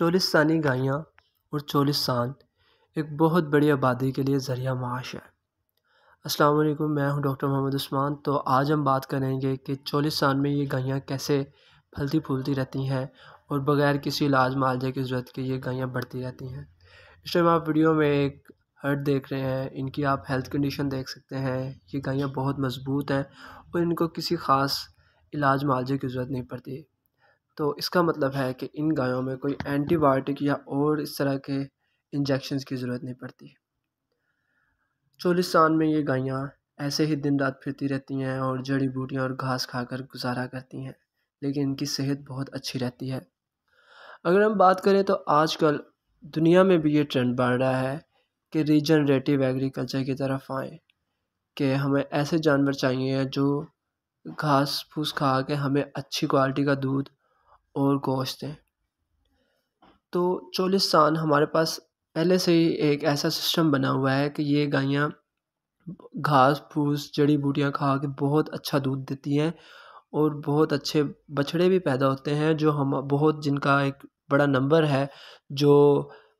چولیس ثانی گائیاں اور چولیس سان ایک بہت بڑی آبادی کے لیے ذریعہ معاش ہے السلام علیکم میں ہوں ڈاکٹر محمد عثمان تو آج ہم بات کریں گے کہ چولیس سان میں یہ گائیاں کیسے پھلتی پھولتی رہتی ہیں اور بغیر کسی علاج معالجے کی ضرورت کے یہ گائیاں بڑھتی رہتی ہیں اس ٹائم آپ ویڈیو میں ایک ہرٹ دیکھ رہے ہیں ان کی آپ ہیلتھ کنڈیشن دیکھ سکتے ہیں یہ گائیاں بہت مضبوط ہیں اور ان کو کسی خاص علاج معالجے کی ضرورت نہیں پڑتی تو اس کا مطلب ہے کہ ان گایوں میں کوئی اینٹی بائیوٹک یا اور اس طرح کے انجیکشنز کی ضرورت نہیں پڑتی چولیس سال میں یہ گائیاں ایسے ہی دن رات پھرتی رہتی ہیں اور جڑی بوٹیاں اور گھاس کھا کر گزارا کرتی ہیں لیکن ان کی صحت بہت اچھی رہتی ہے اگر ہم بات کریں تو آج کل دنیا میں بھی یہ ٹرینڈ بڑھ رہا ہے کہ ریجنریٹیو ایگریکلچر کی طرف آئیں کہ ہمیں ایسے جانور چاہیے جو گھاس پھوس کھا کے ہمیں اچھی کوالٹی کا دودھ اور گوشت تو چولستان سال ہمارے پاس پہلے سے ہی ایک ایسا سسٹم بنا ہوا ہے کہ یہ گائیاں گھاس پھوس جڑی بوٹیاں کھا کے بہت اچھا دودھ دیتی ہیں اور بہت اچھے بچھڑے بھی پیدا ہوتے ہیں جو ہم بہت جن کا ایک بڑا نمبر ہے جو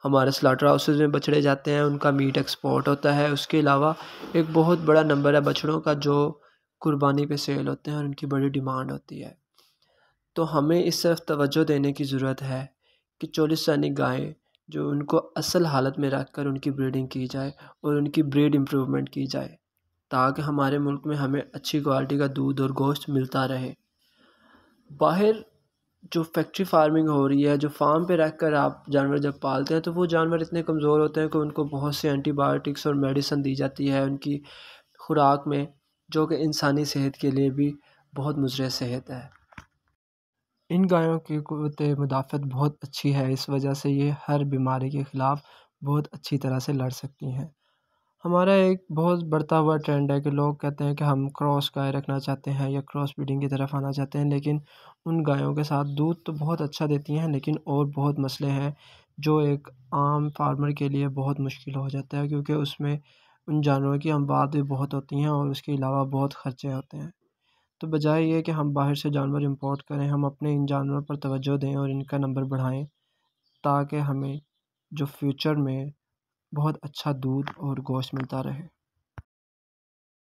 ہمارے سلاٹر ہاؤسز میں بچھڑے جاتے ہیں ان کا میٹ ایکسپورٹ ہوتا ہے اس کے علاوہ ایک بہت بڑا نمبر ہے بچھڑوں کا جو قربانی پہ سیل ہوتے ہیں اور ان کی بڑی ڈیمانڈ ہوتی ہے تو ہمیں اس طرف توجہ دینے کی ضرورت ہے کہ چولستانی گائیں جو ان کو اصل حالت میں رکھ کر ان کی بریڈنگ کی جائے اور ان کی بریڈ امپروومنٹ کی جائے تاکہ ہمارے ملک میں ہمیں اچھی کوالٹی کا دودھ اور گوشت ملتا رہے باہر جو فیکٹری فارمنگ ہو رہی ہے جو فارم پہ رکھ کر آپ جانور جب پالتے ہیں تو وہ جانور اتنے کمزور ہوتے ہیں کہ ان کو بہت سے اینٹی بائیوٹکس اور میڈیسن دی جاتی ہے ان کی خوراک میں جو کہ انسانی صحت کے لیے بھی بہت مضر صحت ہے ان گایوں کی قوت مدافعت بہت اچھی ہے اس وجہ سے یہ ہر بیماری کے خلاف بہت اچھی طرح سے لڑ سکتی ہیں ہمارا ایک بہت بڑھتا ہوا ٹرینڈ ہے کہ لوگ کہتے ہیں کہ ہم کراس گائے رکھنا چاہتے ہیں یا کراس بریڈنگ کی طرف آنا چاہتے ہیں لیکن ان گایوں کے ساتھ دودھ تو بہت اچھا دیتی ہیں لیکن اور بہت مسئلے ہیں جو ایک عام فارمر کے لیے بہت مشکل ہو جاتا ہے کیونکہ اس میں ان جانوروں کی اموات بھی بہت ہوتی ہیں اور اس کے علاوہ بہت خرچے ہوتے ہیں تو بجائے یہ کہ ہم باہر سے جانور امپورٹ کریں ہم اپنے ان جانوروں پر توجہ دیں اور ان کا نمبر بڑھائیں تاکہ ہمیں جو فیوچر میں بہت اچھا دودھ اور گوشت ملتا رہے